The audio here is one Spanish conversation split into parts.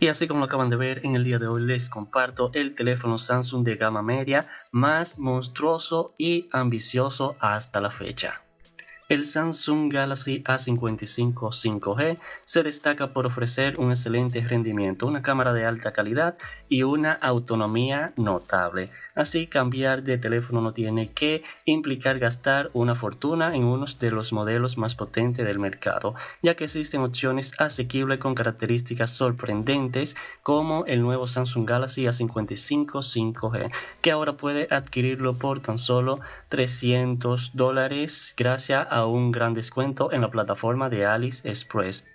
Y así como lo acaban de ver, en el día de hoy les comparto el teléfono Samsung de gama media más monstruoso y ambicioso hasta la fecha. El Samsung Galaxy A55 5G se destaca por ofrecer un excelente rendimiento, una cámara de alta calidad y una autonomía notable. Así cambiar de teléfono no tiene que implicar gastar una fortuna en uno de los modelos más potentes del mercado, ya que existen opciones asequibles con características sorprendentes como el nuevo Samsung Galaxy A55 5G, que ahora puede adquirirlo por tan solo 300 dólares gracias a un gran descuento en la plataforma de Alice Express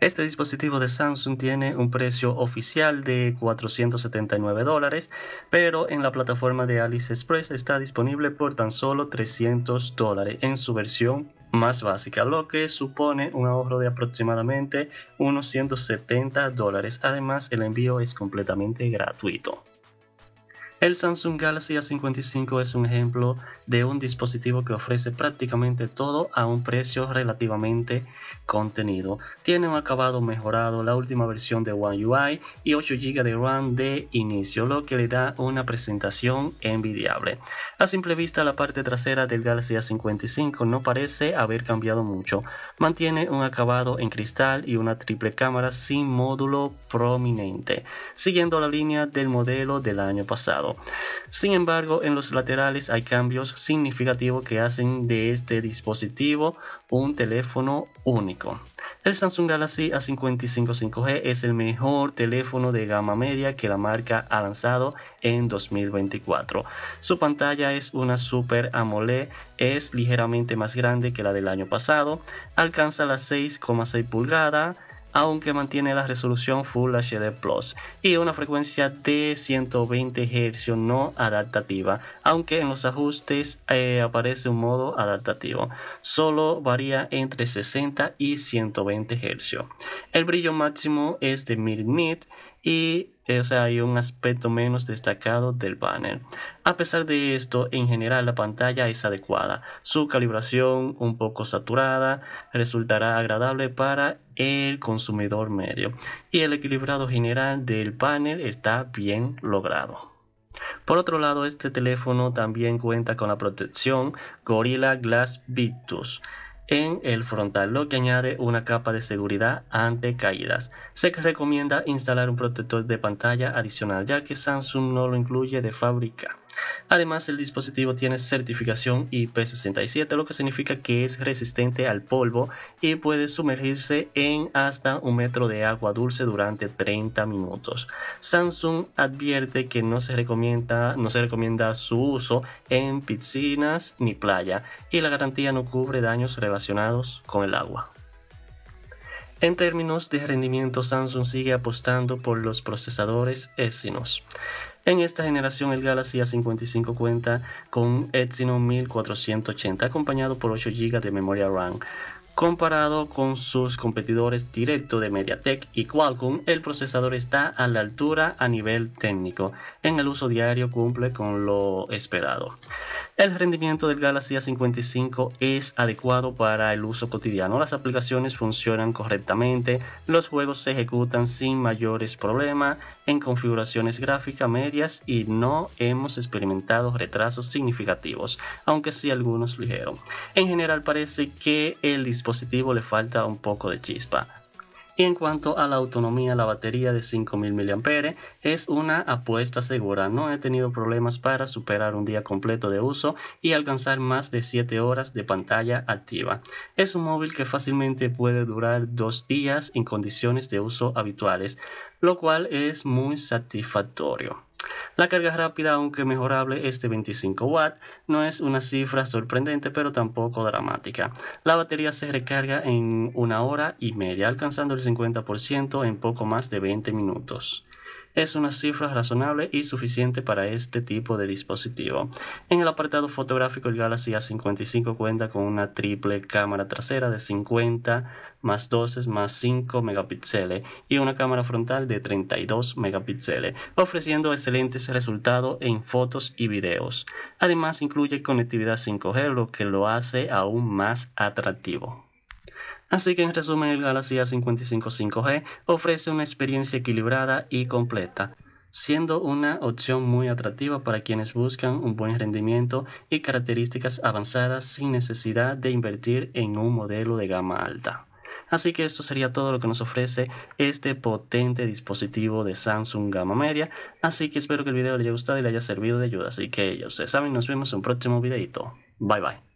Este dispositivo de Samsung tiene un precio oficial de 479 dólares, pero en la plataforma de Express está disponible por tan solo 300 dólares en su versión más básica, lo que supone un ahorro de aproximadamente unos 170 dólares. Además, el envío es completamente gratuito. El Samsung Galaxy A55 es un ejemplo de un dispositivo que ofrece prácticamente todo a un precio relativamente contenido. Tiene un acabado mejorado, la última versión de One UI y 8 GB de RAM de inicio, lo que le da una presentación envidiable. A simple vista, la parte trasera del Galaxy A55 no parece haber cambiado mucho. Mantiene un acabado en cristal y una triple cámara sin módulo prominente, siguiendo la línea del modelo del año pasado. Sin embargo, en los laterales hay cambios significativos que hacen de este dispositivo un teléfono único. El Samsung Galaxy A55 5G es el mejor teléfono de gama media que la marca ha lanzado en 2024. Su pantalla es una Super AMOLED, es ligeramente más grande que la del año pasado, alcanza las 6,6 pulgadas, aunque mantiene la resolución Full HD Plus y una frecuencia de 120 Hz no adaptativa, aunque en los ajustes eh, aparece un modo adaptativo, solo varía entre 60 y 120 Hz. El brillo máximo es de 1000 nits y eh, o sea, hay un aspecto menos destacado del panel A pesar de esto, en general la pantalla es adecuada. Su calibración un poco saturada resultará agradable para el consumidor medio y el equilibrado general del panel está bien logrado. Por otro lado, este teléfono también cuenta con la protección Gorilla Glass Victus en el frontal, lo que añade una capa de seguridad ante caídas. Se recomienda instalar un protector de pantalla adicional, ya que Samsung no lo incluye de fábrica. Además, el dispositivo tiene certificación IP67, lo que significa que es resistente al polvo y puede sumergirse en hasta un metro de agua dulce durante 30 minutos. Samsung advierte que no se recomienda, su uso en piscinas ni playa y la garantía no cubre daños relacionados con el agua. En términos de rendimiento, Samsung sigue apostando por los procesadores Exynos. En esta generación, el Galaxy A55 cuenta con Exynos 1480, acompañado por 8 GB de memoria RAM. Comparado con sus competidores directos de MediaTek y Qualcomm, el procesador está a la altura a nivel técnico. En el uso diario cumple con lo esperado. El rendimiento del Galaxy A55 es adecuado para el uso cotidiano. Las aplicaciones funcionan correctamente, los juegos se ejecutan sin mayores problemas en configuraciones gráficas medias y no hemos experimentado retrasos significativos, aunque sí algunos ligeros. En general parece que el dispositivo le falta un poco de chispa y en cuanto a la autonomía, la batería de 5000 mAh es una apuesta segura. No he tenido problemas para superar un día completo de uso y alcanzar más de 7 horas de pantalla activa. Es un móvil que fácilmente puede durar dos días en condiciones de uso habituales, lo cual es muy satisfactorio. La carga rápida, aunque mejorable, es de 25 watts. No es una cifra sorprendente, pero tampoco dramática. La batería se recarga en una hora y media, alcanzando el 50% en poco más de 20 minutos es una cifra razonable y suficiente para este tipo de dispositivo. En el apartado fotográfico, el Galaxy A55 cuenta con una triple cámara trasera de 50 más 12 más 5 megapíxeles y una cámara frontal de 32 megapíxeles, ofreciendo excelentes resultados en fotos y videos. Además incluye conectividad 5G, lo que lo hace aún más atractivo. Así que en resumen, el Galaxy A55 5G ofrece una experiencia equilibrada y completa, siendo una opción muy atractiva para quienes buscan un buen rendimiento y características avanzadas sin necesidad de invertir en un modelo de gama alta. Así que esto sería todo lo que nos ofrece este potente dispositivo de Samsung Gamma Media. Así que espero que el video le haya gustado y le haya servido de ayuda. Así que ya ustedes saben, nos vemos en un próximo videito. Bye bye.